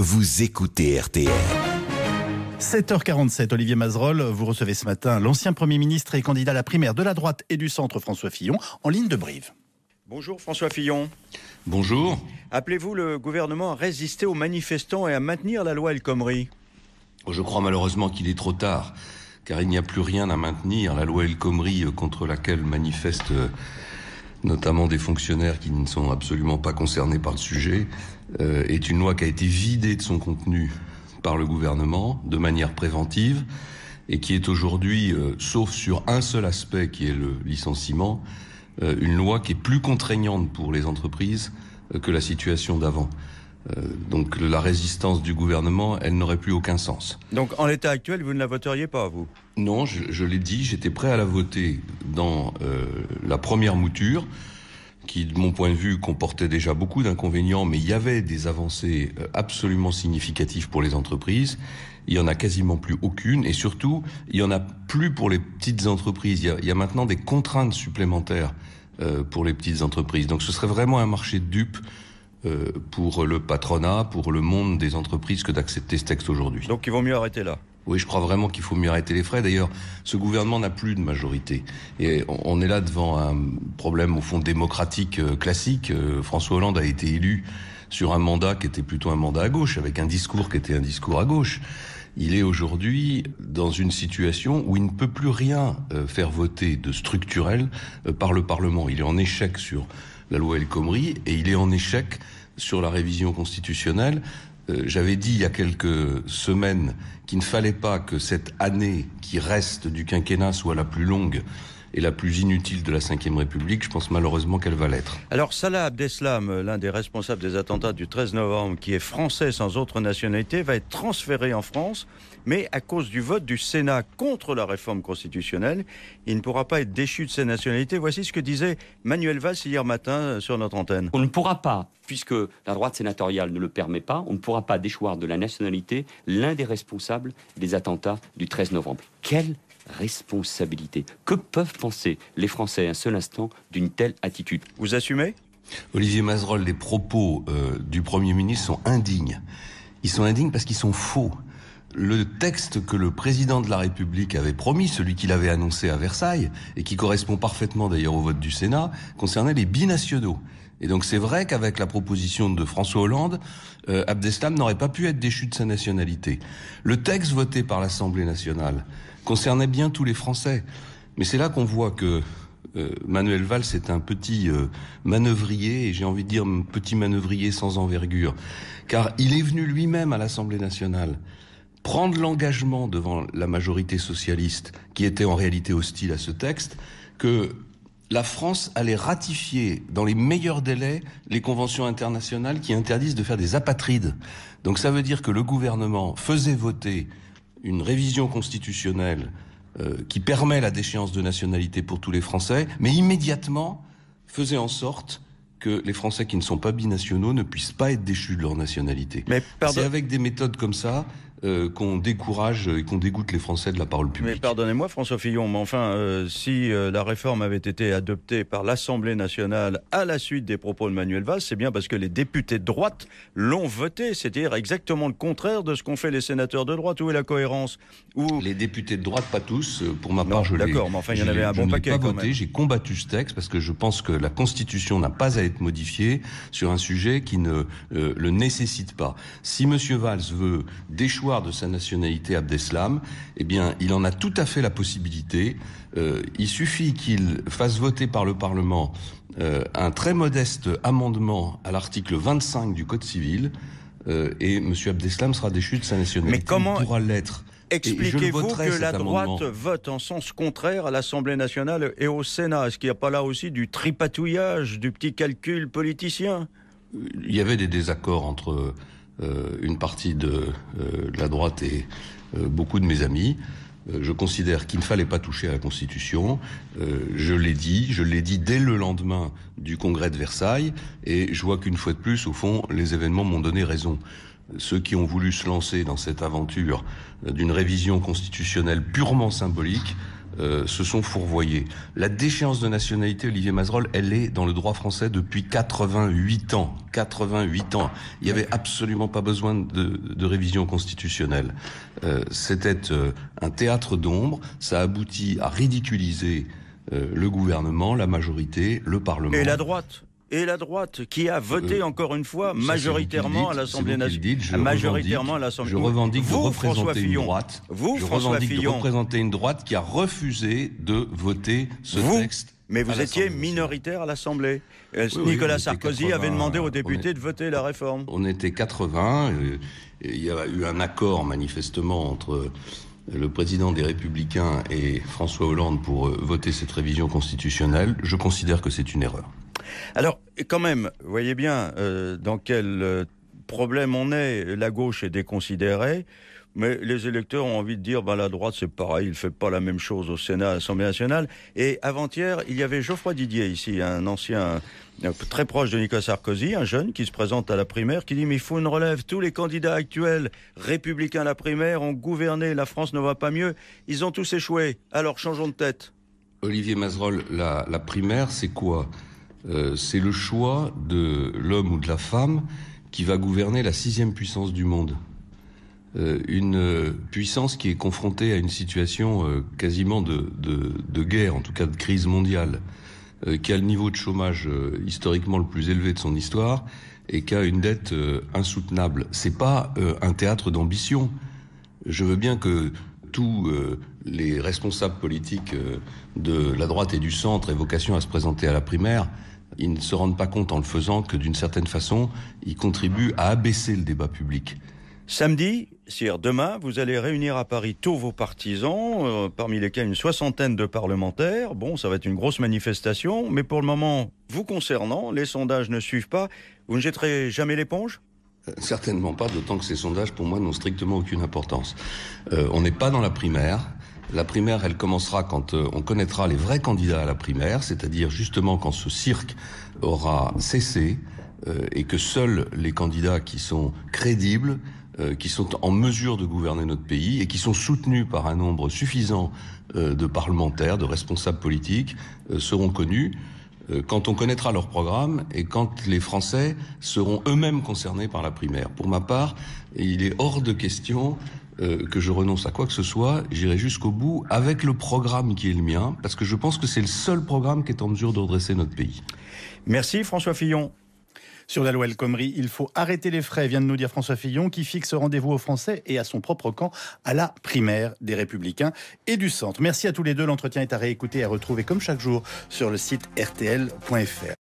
Vous écoutez RTL. 7h47, Olivier Mazerolle, vous recevez ce matin l'ancien Premier ministre et candidat à la primaire de la droite et du centre, François Fillon, en ligne de Brive. Bonjour François Fillon. Bonjour. Appelez-vous le gouvernement à résister aux manifestants et à maintenir la loi El Khomri oh, Je crois malheureusement qu'il est trop tard, car il n'y a plus rien à maintenir. La loi El Khomri euh, contre laquelle manifestent... Euh, notamment des fonctionnaires qui ne sont absolument pas concernés par le sujet, euh, est une loi qui a été vidée de son contenu par le gouvernement de manière préventive et qui est aujourd'hui, euh, sauf sur un seul aspect qui est le licenciement, euh, une loi qui est plus contraignante pour les entreprises que la situation d'avant. Euh, donc la résistance du gouvernement, elle n'aurait plus aucun sens. Donc en l'état actuel, vous ne la voteriez pas, vous Non, je, l'ai dit, j'étais prêt à la voter dans euh, la première mouture, qui, de mon point de vue, comportait déjà beaucoup d'inconvénients, mais il y avait des avancées euh, absolument significatives pour les entreprises. Il y en a quasiment plus aucune, et surtout, il y en a plus pour les petites entreprises. Il y a, maintenant des contraintes supplémentaires pour les petites entreprises. Donc ce serait vraiment un marché de dupes euh, pour le patronat, pour le monde des entreprises que d'accepter ce texte aujourd'hui. Donc il vaut mieux arrêter là. Oui, je crois vraiment qu'il faut mieux arrêter les frais. D'ailleurs, ce gouvernement n'a plus de majorité. Et on est là devant un problème, au fond, démocratique euh, classique. Euh, François Hollande a été élu sur un mandat qui était plutôt un mandat à gauche, avec un discours qui était un discours à gauche. Il est aujourd'hui dans une situation où il ne peut plus rien faire voter de structurel par le Parlement. Il est en échec sur la loi El Khomri, et il est en échec sur la révision constitutionnelle. Euh, j'avais dit il y a quelques semaines qu'il ne fallait pas que cette année qui reste du quinquennat soit la plus longue et la plus inutile de la Ve République. Je pense malheureusement qu'elle va l'être. Alors Salah Abdeslam, l'un des responsables des attentats du 13 novembre, qui est français sans autre nationalité, va être transféré en France, mais à cause du vote du Sénat contre la réforme constitutionnelle, il ne pourra pas être déchu de ses nationalités. Voici ce que disait Manuel Valls hier matin sur notre antenne. On ne pourra pas, puisque la droite sénatoriale ne le permet pas, on ne pourra pas déchoir de la nationalité l'un des responsables des attentats du 13 novembre. Quelle responsabilité. Que peuvent penser les Français un seul instant d'une telle attitude Vous assumez Olivier Mazerolle, les propos euh, du Premier ministre sont indignes. Ils sont indignes parce qu'ils sont faux. Le texte que le président de la République avait promis, celui qu'il avait annoncé à Versailles, et qui correspond parfaitement d'ailleurs au vote du Sénat, concernait les binationaux. Et donc c'est vrai qu'avec la proposition de François Hollande, euh, Abdeslam n'aurait pas pu être déchu de sa nationalité. Le texte voté par l'Assemblée nationale concernait bien tous les Français. Mais c'est là qu'on voit que euh, Manuel Valls est un petit euh, manœuvrier, et j'ai envie de dire petit manœuvrier sans envergure, car il est venu lui-même à l'Assemblée nationale prendre l'engagement devant la majorité socialiste, qui était en réalité hostile à ce texte, que la France allait ratifier dans les meilleurs délais les conventions internationales qui interdisent de faire des apatrides. Donc ça veut dire que le gouvernement faisait voter une révision constitutionnelle euh, qui permet la déchéance de nationalité pour tous les Français, mais immédiatement faisait en sorte que les Français qui ne sont pas binationaux ne puissent pas être déchus de leur nationalité. Mais C'est avec des méthodes comme ça euh, qu'on décourage et qu'on dégoûte les Français de la parole publique. Mais pardonnez-moi François Fillon, mais enfin, euh, si euh, la réforme avait été adoptée par l'Assemblée nationale à la suite des propos de Manuel Valls, c'est bien parce que les députés de droite l'ont voté, c'est-à-dire exactement le contraire de ce qu'ont fait les sénateurs de droite. Où est la cohérence Les députés de droite, pas tous, pour ma part, non, je D'accord, mais enfin, il y en avait un bon paquet. Pas voté, j'ai combattu ce texte parce que je pense que la Constitution n'a pas à être modifiée sur un sujet qui ne le nécessite pas. Si M. Valls veut déchoir de sa nationalité Abdeslam, eh bien, il en a tout à fait la possibilité. Euh, il suffit qu'il fasse voter par le Parlement euh, un très modeste amendement à l'article 25 du Code civil, euh, et M. Abdeslam sera déchu de sa nationalité. Mais comment il pourra l'être Expliquez-vous que la droite vote en sens contraire à l'Assemblée nationale et au Sénat. Est-ce qu'il n'y a pas là aussi du tripatouillage, du petit calcul politicien Il y avait des désaccords entre euh, une partie euh, de, la droite et euh, beaucoup de mes amis. Je considère qu'il ne fallait pas toucher à la Constitution. je l'ai dit, je l'ai dit dès le lendemain du congrès de Versailles, et je vois qu'une fois de plus, au fond, les événements m'ont donné raison ceux qui ont voulu se lancer dans cette aventure d'une révision constitutionnelle purement symbolique euh, se sont fourvoyés. La déchéance de nationalité, Olivier Mazerolle, elle est dans le droit français depuis 88 ans. 88 ans. Il n'y avait absolument pas besoin de, révision constitutionnelle. Euh, c'était euh, un théâtre d'ombre. Ça aboutit à ridiculiser le gouvernement, la majorité, le Parlement. Et la droite et la droite qui a voté euh, encore une fois majoritairement à l'Assemblée nationale. Majoritairement à l'Assemblée. Je revendique vous, de représenter François Fillon, une droite. Vous, je François Fillon. de représenter une droite qui a refusé de voter ce texte. Mais vous étiez minoritaire à l'Assemblée. Euh, Nicolas Sarkozy avait demandé aux députés de voter la réforme. On était 80. Euh, il y a eu un accord manifestement entre le président des Républicains et François Hollande pour voter cette révision constitutionnelle, je considère que c'est une erreur. Alors, quand même, voyez bien euh, dans quel euh, problème on est. La gauche est déconsidérée. Mais les électeurs ont envie de dire, ben, la droite, c'est pareil, il ne fait pas la même chose au Sénat, à l'Assemblée nationale. Et avant-hier, il y avait Geoffroy Didier ici, un ancien euh, très proche de Nicolas Sarkozy, un jeune qui se présente à la primaire, qui dit, mais il faut une relève. Tous les candidats actuels, républicains à la primaire, ont gouverné, la France ne va pas mieux. Ils ont tous échoué. Alors, changeons de tête. Olivier Mazerolle, la primaire, c'est quoi euh, c'est le choix de l'homme ou de la femme qui va gouverner la sixième puissance du monde. Euh, une euh, puissance qui est confrontée à une situation quasiment de, guerre, en tout cas de crise mondiale, qui a le niveau de chômage historiquement le plus élevé de son histoire et qui a une dette insoutenable. C'est pas un théâtre d'ambition. Je veux bien que tous les responsables politiques de la droite et du centre aient vocation à se présenter à la primaire, ils ne se rendent pas compte en le faisant que d'une certaine façon, ils contribuent à abaisser le débat public. Samedi, cest demain, vous allez réunir à Paris tous vos partisans, euh, parmi lesquels une soixantaine de parlementaires. Bon, ça va être une grosse manifestation, mais pour le moment, vous concernant, les sondages ne suivent pas. Vous ne jetterez jamais l'éponge euh, Certainement pas, d'autant que ces sondages, pour moi, n'ont strictement aucune importance. Euh, on n'est pas dans la primaire. La primaire, elle commencera quand euh, on connaîtra les vrais candidats à la primaire, c'est-à-dire justement quand ce cirque aura cessé euh, et que seuls les candidats qui sont crédibles, euh, qui sont en mesure de gouverner notre pays et qui sont soutenus par un nombre suffisant de parlementaires, de responsables politiques, seront connus quand on connaîtra leur programme et quand les Français seront eux-mêmes concernés par la primaire. Pour ma part, il est hors de question euh, que je renonce à quoi que ce soit, j'irai jusqu'au bout avec le programme qui est le mien, parce que je pense que c'est le seul programme qui est en mesure de redresser notre pays. Merci François Fillon. Sur la loi El Khomri, il faut arrêter les frais, vient de nous dire François Fillon, qui fixe rendez-vous aux Français et à son propre camp à la primaire des Républicains et du Centre. Merci à tous les deux. L'entretien est à réécouter et à retrouver comme chaque jour sur le site rtl.fr.